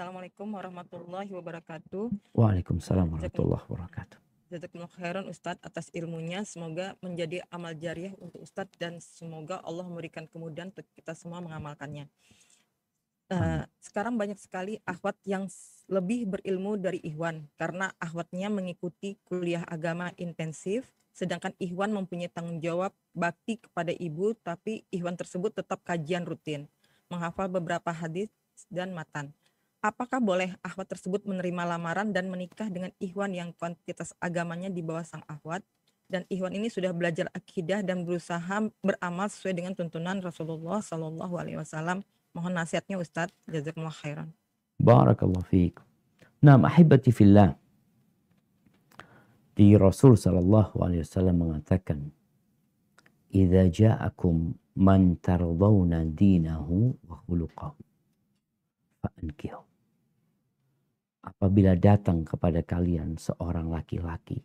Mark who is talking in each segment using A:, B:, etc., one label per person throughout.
A: Assalamualaikum warahmatullahi wabarakatuh.
B: Waalaikumsalam warahmatullahi
A: wabarakatuh. Jazakumullah khairan Ustaz atas ilmunya. Semoga menjadi amal jariah untuk Ustaz dan semoga Allah memberikan kemudahan untuk kita semua mengamalkannya. Uh, sekarang banyak sekali ahwat yang lebih berilmu dari Ikhwan karena ahwatnya mengikuti kuliah agama intensif sedangkan Ikhwan mempunyai tanggung jawab bakti kepada ibu tapi Ikhwan tersebut tetap kajian rutin menghafal beberapa hadis dan matan apakah boleh ahwat tersebut menerima lamaran dan menikah dengan Ikhwan yang kuantitas agamanya di bawah sang ahwat? Dan Ikhwan ini sudah belajar akidah dan berusaha beramal sesuai dengan tuntunan Rasulullah Shallallahu Alaihi Wasallam. Mohon nasihatnya Ustadz. Jazakumullah khairan.
B: Barakallahu fiik. Nah, ahibati fillah. Di Rasul Shallallahu Alaihi Wasallam mengatakan, "Jika ja'akum man tardawna dinahu wa khuluqahu." فأنكحوا apabila datang kepada kalian seorang laki-laki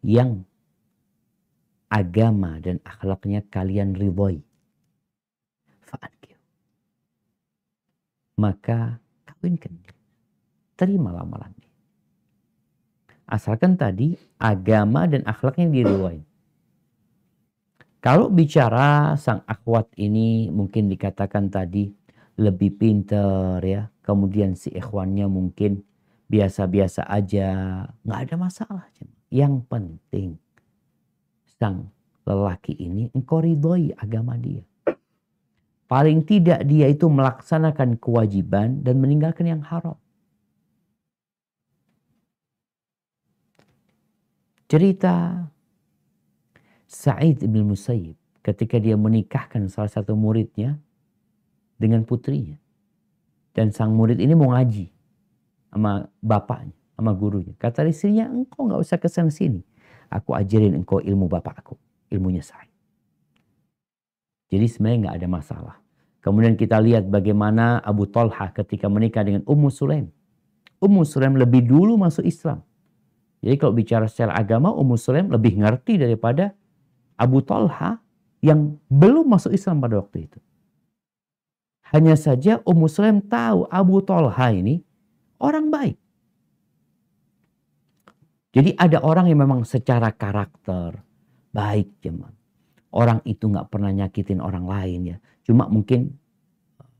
B: yang agama dan akhlaknya kalian ridhoi. Maka kawinkan dia. Terimalah malam dia. Asalkan tadi agama dan akhlaknya diriwayi. Kalau bicara sang akhwat ini mungkin dikatakan tadi lebih pinter ya. Kemudian si ikhwannya mungkin biasa-biasa aja. Gak ada masalah. Yang penting sang lelaki ini engkau ridhoi agama dia. Paling tidak dia itu melaksanakan kewajiban dan meninggalkan yang haram. Cerita Sa'id bin Musayyib ketika dia menikahkan salah satu muridnya dengan putrinya. Dan sang murid ini mau ngaji sama bapaknya, sama gurunya. Kata istrinya, engkau gak usah kesana sini. Aku ajarin engkau ilmu bapak aku, ilmunya saya. Jadi sebenarnya nggak ada masalah. Kemudian kita lihat bagaimana Abu Talha ketika menikah dengan Ummu Sulaim. Ummu Sulaim lebih dulu masuk Islam. Jadi kalau bicara secara agama Ummu Sulaim lebih ngerti daripada Abu Talha yang belum masuk Islam pada waktu itu. Hanya saja Ummu Sulaim tahu Abu Tolha ini orang baik. Jadi ada orang yang memang secara karakter baik cuman. Orang itu nggak pernah nyakitin orang lain ya. Cuma mungkin eh,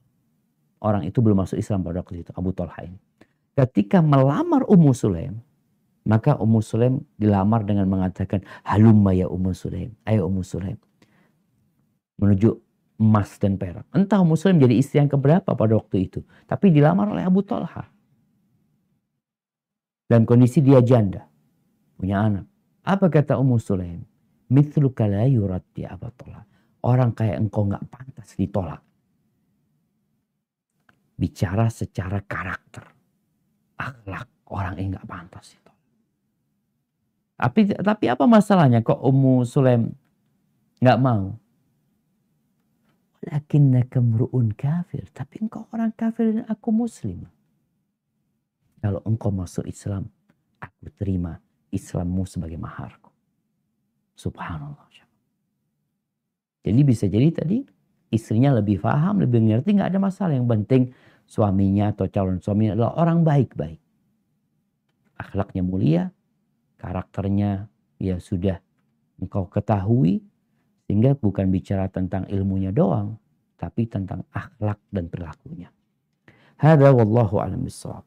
B: orang itu belum masuk Islam pada waktu itu Abu Tolha ini. Ketika melamar Ummu Sulaim, maka Ummu Sulaim dilamar dengan mengatakan halumma ya Ummu Sulaim, ayo Ummu Sulaim. Menuju emas dan perak. Entah Muslim jadi istri yang keberapa pada waktu itu. Tapi dilamar oleh Abu Talha. Dalam kondisi dia janda. Punya anak. Apa kata Ummu Sulaim? Mithluka la yurat di Abu Talha. Orang kayak engkau nggak pantas ditolak. Bicara secara karakter. Akhlak orang ini gak pantas itu. Tapi, tapi apa masalahnya kok Ummu Sulaim nggak mau? Lakinnaka mru'un kafir. Tapi engkau orang kafir dan aku muslim. Kalau engkau masuk Islam, aku terima Islammu sebagai maharku. Subhanallah. Jadi bisa jadi tadi istrinya lebih paham, lebih ngerti, nggak ada masalah. Yang penting suaminya atau calon suaminya adalah orang baik-baik. Akhlaknya mulia, karakternya ya sudah engkau ketahui, sehingga bukan bicara tentang ilmunya doang, tapi tentang akhlak dan perilakunya. Hada wallahu alam bisawab.